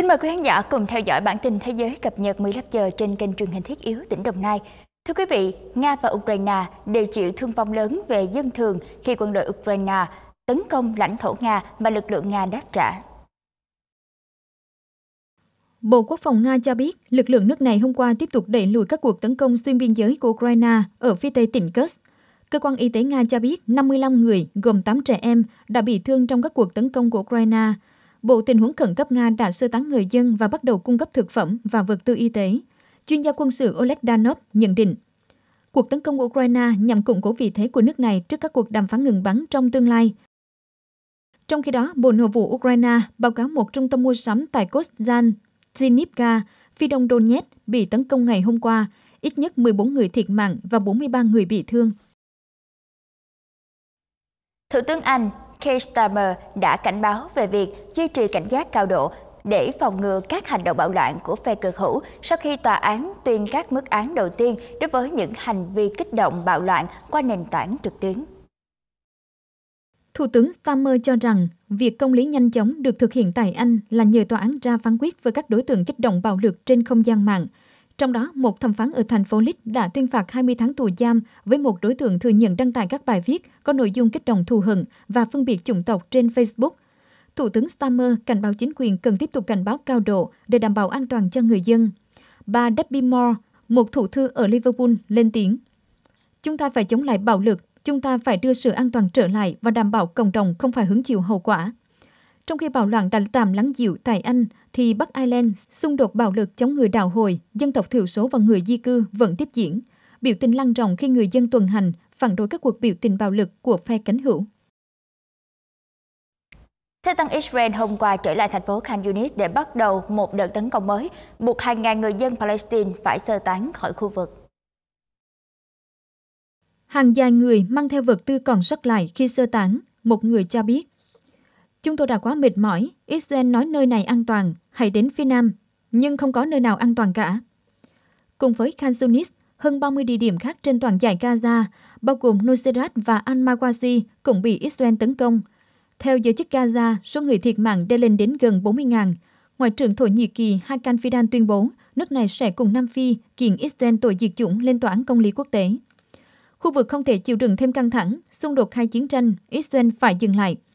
Kính mời quý khán giả cùng theo dõi bản tin thế giới cập nhật 15 giờ trên kênh truyền hình thiết yếu tỉnh Đồng Nai. Thưa quý vị, Nga và Ukraine đều chịu thương vong lớn về dân thường khi quân đội Ukraine tấn công lãnh thổ Nga mà lực lượng Nga đáp trả. Bộ Quốc phòng Nga cho biết, lực lượng nước này hôm qua tiếp tục đẩy lùi các cuộc tấn công xuyên biên giới của Ukraine ở phía tây tỉnh Kursk. Cơ quan y tế Nga cho biết 55 người, gồm 8 trẻ em, đã bị thương trong các cuộc tấn công của Ukraine, Bộ Tình huống Khẩn cấp Nga đã sơ tán người dân và bắt đầu cung cấp thực phẩm và vật tư y tế. Chuyên gia quân sự Oleg Danov nhận định, cuộc tấn công Ukraine nhằm củng cố vị thế của nước này trước các cuộc đàm phán ngừng bắn trong tương lai. Trong khi đó, Bộ Nội vụ Ukraine báo cáo một trung tâm mua sắm tại Kostan, Zinivka, phía đông Donetsk bị tấn công ngày hôm qua, ít nhất 14 người thiệt mạng và 43 người bị thương. Thủ tướng Anh Keir Starmer đã cảnh báo về việc duy trì cảnh giác cao độ để phòng ngừa các hành động bạo loạn của phe cực hữu sau khi tòa án tuyên các mức án đầu tiên đối với những hành vi kích động bạo loạn qua nền tảng trực tuyến. Thủ tướng Stammer cho rằng việc công lý nhanh chóng được thực hiện tại Anh là nhờ tòa án ra phán quyết với các đối tượng kích động bạo lực trên không gian mạng – trong đó, một thẩm phán ở thành phố Lít đã tuyên phạt 20 tháng tù giam với một đối tượng thừa nhận đăng tải các bài viết có nội dung kích động thù hận và phân biệt chủng tộc trên Facebook. Thủ tướng Stammer cảnh báo chính quyền cần tiếp tục cảnh báo cao độ để đảm bảo an toàn cho người dân. Bà Debbie Moore, một thủ thư ở Liverpool, lên tiếng. Chúng ta phải chống lại bạo lực, chúng ta phải đưa sự an toàn trở lại và đảm bảo cộng đồng không phải hứng chịu hậu quả. Trong khi bạo loạn đã tạm lắng dịu tại Anh, thì Bắc Ireland xung đột bạo lực chống người đạo hồi, dân tộc thiểu số và người di cư vẫn tiếp diễn. Biểu tình lan rộng khi người dân tuần hành phản đối các cuộc biểu tình bạo lực của phe cánh hữu. Xe tăng Israel hôm qua trở lại thành phố Khan Yunis để bắt đầu một đợt tấn công mới, buộc hàng ngàn người dân Palestine phải sơ tán khỏi khu vực. Hàng dài người mang theo vật tư còn sót lại khi sơ tán, một người cho biết Chúng tôi đã quá mệt mỏi, Israel nói nơi này an toàn, hãy đến phía Nam, nhưng không có nơi nào an toàn cả. Cùng với Khan Yunis, hơn 30 địa điểm khác trên toàn giải Gaza, bao gồm Nuseirat và al mawasi cũng bị Israel tấn công. Theo giới chức Gaza, số người thiệt mạng đã lên đến gần 40.000. Ngoại trưởng Thổ Nhĩ Kỳ Hakan Fidan tuyên bố nước này sẽ cùng Nam Phi kiện Israel tội diệt chủng lên tòa án công lý quốc tế. Khu vực không thể chịu đựng thêm căng thẳng, xung đột hay chiến tranh, Israel phải dừng lại –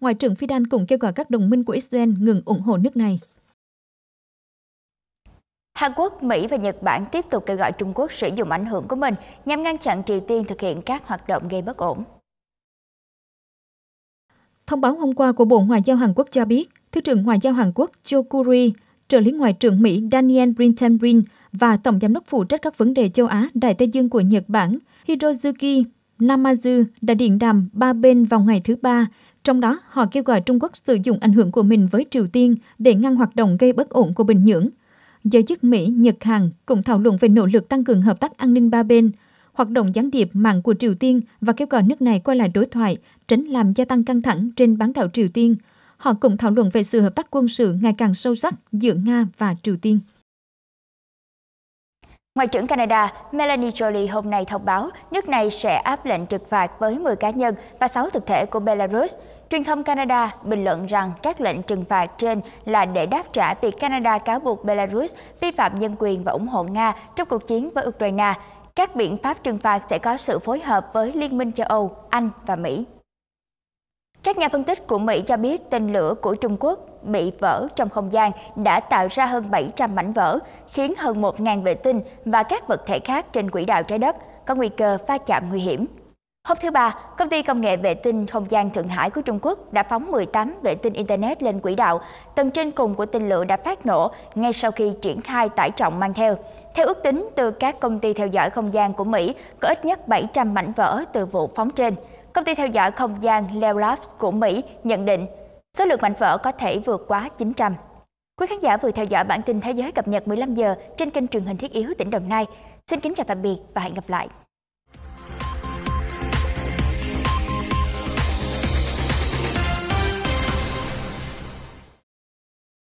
Ngoại trưởng Fidan cũng kêu gọi các đồng minh của Israel ngừng ủng hộ nước này. Hàn Quốc, Mỹ và Nhật Bản tiếp tục kêu gọi Trung Quốc sử dụng ảnh hưởng của mình nhằm ngăn chặn Triều Tiên thực hiện các hoạt động gây bất ổn. Thông báo hôm qua của Bộ Ngoại giao Hàn Quốc cho biết, Thứ trưởng Ngoại giao Hàn Quốc Jo Kuri, trợ lý Ngoại trưởng Mỹ Daniel Brinton-Brin và Tổng giám đốc phụ trách các vấn đề châu Á Đại Tây Dương của Nhật Bản Hirozuki Namazu đã điện đàm ba bên vào ngày thứ Ba trong đó, họ kêu gọi Trung Quốc sử dụng ảnh hưởng của mình với Triều Tiên để ngăn hoạt động gây bất ổn của Bình Nhưỡng. Giới chức Mỹ, Nhật, Hàn cũng thảo luận về nỗ lực tăng cường hợp tác an ninh ba bên, hoạt động gián điệp mạng của Triều Tiên và kêu gọi nước này quay lại đối thoại, tránh làm gia tăng căng thẳng trên bán đảo Triều Tiên. Họ cũng thảo luận về sự hợp tác quân sự ngày càng sâu sắc giữa Nga và Triều Tiên. Ngoại trưởng Canada Melanie Jolie hôm nay thông báo nước này sẽ áp lệnh trừng phạt với 10 cá nhân và 6 thực thể của Belarus. Truyền thông Canada bình luận rằng các lệnh trừng phạt trên là để đáp trả việc Canada cáo buộc Belarus vi phạm nhân quyền và ủng hộ Nga trong cuộc chiến với Ukraine. Các biện pháp trừng phạt sẽ có sự phối hợp với Liên minh châu Âu, Anh và Mỹ. Các nhà phân tích của Mỹ cho biết tên lửa của Trung Quốc bị vỡ trong không gian đã tạo ra hơn 700 mảnh vỡ, khiến hơn 1.000 vệ tinh và các vật thể khác trên quỹ đạo trái đất có nguy cơ va chạm nguy hiểm. Hôm thứ Ba, công ty công nghệ vệ tinh không gian Thượng Hải của Trung Quốc đã phóng 18 vệ tinh Internet lên quỹ đạo. Tầng trên cùng của tên lửa đã phát nổ ngay sau khi triển khai tải trọng mang theo. Theo ước tính từ các công ty theo dõi không gian của Mỹ, có ít nhất 700 mảnh vỡ từ vụ phóng trên. Công ty theo dõi không gian Leo Labs của Mỹ nhận định Số lượng mảnh vỡ có thể vượt quá 900. Quý khán giả vừa theo dõi bản tin thế giới cập nhật 15 giờ trên kênh truyền hình thiết yếu tỉnh Đồng Nai. Xin kính chào tạm biệt và hẹn gặp lại.